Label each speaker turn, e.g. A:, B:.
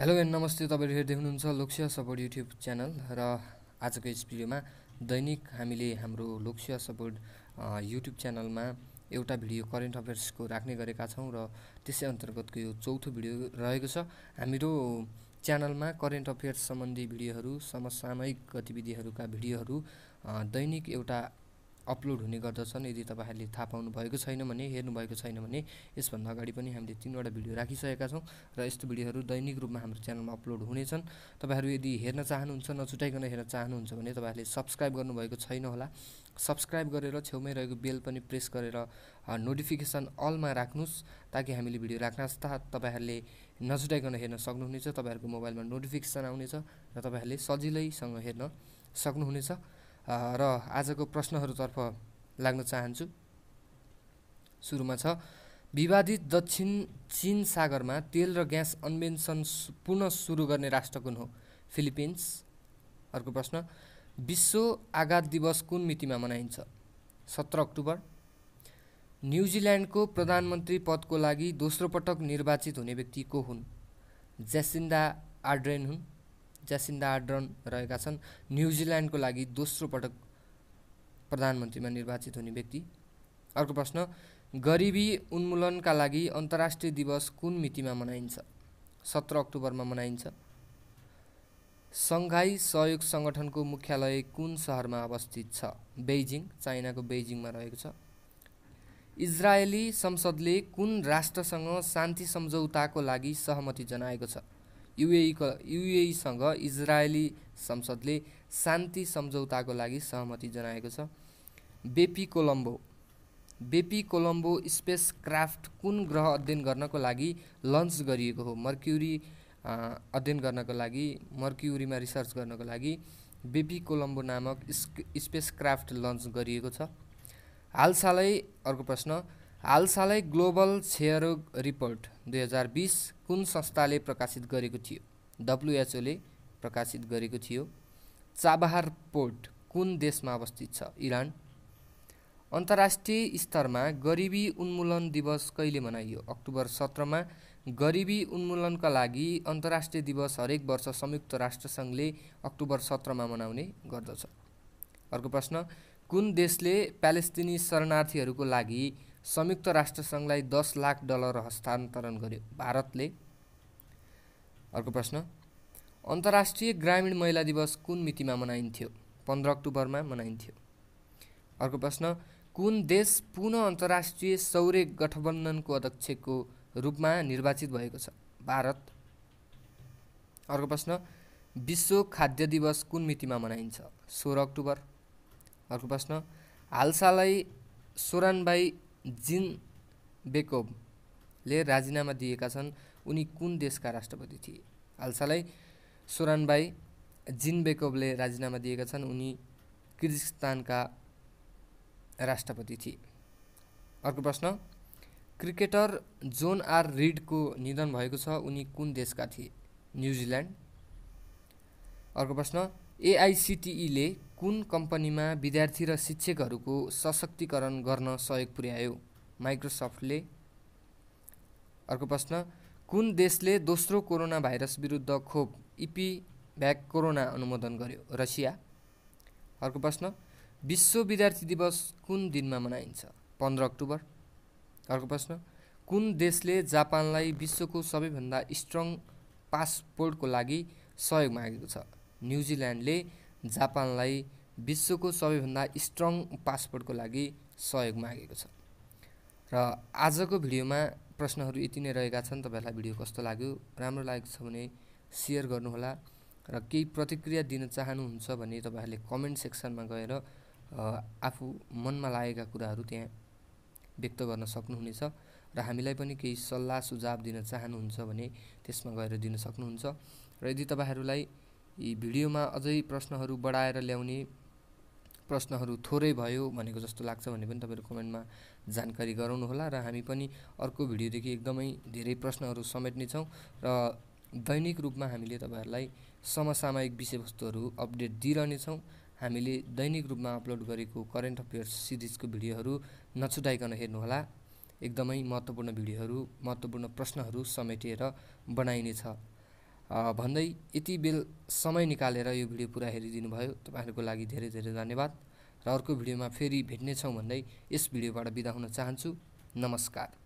A: hello and नमस्ते तपाईँहरू हेर्दै हुनुहुन्छ लोकसेवा सपोर्ट युट्युब च्यानल र आजको यस भिडियोमा दैनिक हामीले हाम्रो लोकसेवा सपोर्ट युट्युब च्यानलमा एउटा भिडियो करेन्ट अफेयर्सको राख्ने गरेका छौँ र त्यसै अन्तर्गतको यो चौथो भिडियो रहेको छ हाम्रो च्यानलमा करेन्ट अफेयर्स सम्बन्धी भिडियोहरू समसामयिक गतिविधिहरूका भिडियोहरू दैनिक एउटा अपलोड हुने गर्दछन् यदि तपाईँहरूले थाहा पाउनु भएको छैन भने हेर्नुभएको छैन भने यसभन्दा अगाडि पनि हामीले तिनवटा भिडियो राखिसकेका छौँ र यस्तो भिडियोहरू दैनिक रूपमा हाम्रो च्यानलमा अपलोड हुनेछन् तपाईँहरू यदि हेर्न चाहनुहुन्छ नछुटाइकन हेर्न चाहनुहुन्छ भने तपाईँहरूले सब्सक्राइब गर्नुभएको छैन होला सब्सक्राइब गरेर छेउमै रहेको बेल पनि प्रेस गरेर नोटिफिकेसन अलमा राख्नुहोस् ताकि हामीले भिडियो राख्न तपाईँहरूले नछुटाइकन हेर्न सक्नुहुनेछ तपाईँहरूको मोबाइलमा नोटिफिकेसन आउनेछ र तपाईँहरूले सजिलैसँग हेर्न सक्नुहुनेछ र आजको प्रश्नहरूतर्फ लाग्न चाहन्छु सुरुमा छ विवादित दक्षिण चिन सागरमा तेल र ग्यास अन्वेषण पुनः सुरु गर्ने राष्ट्र कुन हो फिलिपिन्स अर्को प्रश्न विश्व आघात दिवस कुन मितिमा मनाइन्छ सत्र अक्टोबर न्युजिल्यान्डको प्रधानमन्त्री पदको लागि दोस्रो पटक निर्वाचित हुने व्यक्ति को हुन् जेसिन्डा आर्ड्रेन हुन् ज्यासिन्दा आड्रन रहेका छन् न्युजिल्यान्डको लागि दोस्रो पटक प्रधानमन्त्रीमा निर्वाचित हुने व्यक्ति अर्को प्रश्न गरिबी उन्मूलनका लागि अन्तर्राष्ट्रिय दिवस कुन मितिमा मनाइन्छ सत्र अक्टोबरमा मनाइन्छ सङ्घाई सहयोग सङ्गठनको मुख्यालय कुन सहरमा अवस्थित छ बेजिङ चाइनाको बेजिङमा रहेको छ इजरायली संसदले कुन राष्ट्रसँग शान्ति सम्झौताको लागि सहमति जनाएको छ युएईको युएईसँग इजरायली संसदले शान्ति सम्झौताको लागि सहमति जनाएको छ Bepi Colombo Bepi Colombo spacecraft कुन ग्रह अध्ययन गर्नको लागि लन्च गरिएको हो मर्क्युरी अध्ययन गर्नको लागि मर्क्युरीमा रिसर्च गर्नको लागि बेपी कोलम्बो नामक स्पेस क्राफ्ट लन्च गरिएको छ हालसालै अर्को प्रश्न हालसालै ग्लोबल क्षयरोग रिपोर्ट दुई हजार बिस कुन संस्थाले प्रकाशित गरेको थियो डब्लुएचओले प्रकाशित गरेको थियो चाबहार पोर्ट कुन देशमा अवस्थित छ इरान अन्तर्राष्ट्रिय स्तरमा गरिबी उन्मूलन दिवस कहिले मनाइयो अक्टोबर सत्रमा गरिबी उन्मूलनका लागि अन्तर्राष्ट्रिय दिवस हरेक वर्ष संयुक्त राष्ट्रसङ्घले अक्टोबर सत्रमा मनाउने गर्दछ अर्को प्रश्न कुन देशले प्यालेस्तिनी शरणार्थीहरूको लागि संयुक्त राष्ट्रसङ्घलाई दस लाख डलर हस्तान्तरण गर्यो भारतले अर्को प्रश्न अन्तर्राष्ट्रिय ग्रामीण महिला दिवस कुन मितिमा मनाइन्थ्यो पन्ध्र अक्टोबरमा मनाइन्थ्यो अर्को प्रश्न कुन देश पुनः अन्तर्राष्ट्रिय सौर्य गठबन्धनको अध्यक्षको रूपमा निर्वाचित भएको छ भारत अर्को प्रश्न विश्व खाद्य दिवस कुन मितिमा मनाइन्छ सोह्र अक्टोबर अर्को प्रश्न हालसालै सोरानबाई जिन बेकोबले राजीनामा दिएका छन् उनी कुन देशका राष्ट्रपति थिए हालसालै सोरानबाई जिन बेकोबले राजीनामा दिएका छन् उनी किर्गिस्तानका राष्ट्रपति थिए अर्को प्रश्न क्रिकेटर जोन आर रिडको निधन भएको छ उनी कुन देशका थिए न्युजिल्यान्ड अर्को प्रश्न एआइसिटिईले कुन कम्पनीमा विद्यार्थी र शिक्षकहरूको सशक्तिकरण गर्न सहयोग पुर्यायो माइक्रोसफ्टले अर्को प्रश्न कुन देशले दोस्रो कोरोना भाइरस विरुद्ध खोप इपी भ्याक कोरोना अनुमोदन गर्यो रसिया अर्को प्रश्न विश्व विद्यार्थी दिवस कुन दिनमा मनाइन्छ पन्ध्र अक्टोबर अर्को प्रश्न कुन देशले जापानलाई विश्वको सबैभन्दा स्ट्रङ पासपोर्टको लागि सहयोग मागेको छ न्युजिल्यान्डले जापानलाई विश्वको सबैभन्दा स्ट्रङ पासपोर्टको लागि सहयोग मागेको छ र आजको भिडियोमा प्रश्नहरू यति नै रहेका छन् तपाईँहरूलाई भिडियो कस्तो लाग्यो राम्रो लागेको छ भने सेयर गर्नुहोला र केही प्रतिक्रिया दिन चाहनुहुन्छ भने तपाईँहरूले कमेन्ट सेक्सनमा गएर आफू मनमा लागेका कुराहरू त्यहाँ व्यक्त गर्न सक्नुहुनेछ र हामीलाई पनि केही सल्लाह सुझाव दिन चाहनुहुन्छ भने त्यसमा गएर दिन सक्नुहुन्छ र यदि तपाईँहरूलाई यी भिडियोमा अझै प्रश्नहरू बढाएर ल्याउने प्रश्नहरू थोरै भयो भनेको जस्तो लाग्छ भने पनि तपाईँहरू कमेन्टमा जानकारी गराउनुहोला र हामी पनि अर्को भिडियोदेखि एकदमै धेरै प्रश्नहरू समेट्नेछौँ र दैनिक रूपमा हामीले तपाईँहरूलाई समसामयिक विषयवस्तुहरू अपडेट दिइरहनेछौँ हामीले दैनिक रूपमा अपलोड गरेको करेन्ट अफेयर्स सिरिजको भिडियोहरू नछुटाइकन हेर्नुहोला एकदमै महत्त्वपूर्ण भिडियोहरू महत्त्वपूर्ण प्रश्नहरू समेटेर बनाइनेछ भन्दै यति बेल समय निकालेर यो भिडियो पुरा हेरिदिनु भयो तपाईँहरूको लागि धेरै धेरै धन्यवाद र अर्को भिडियोमा फेरि भेट्नेछौँ भन्दै यस भिडियोबाट बिदा हुन चाहन्छु नमस्कार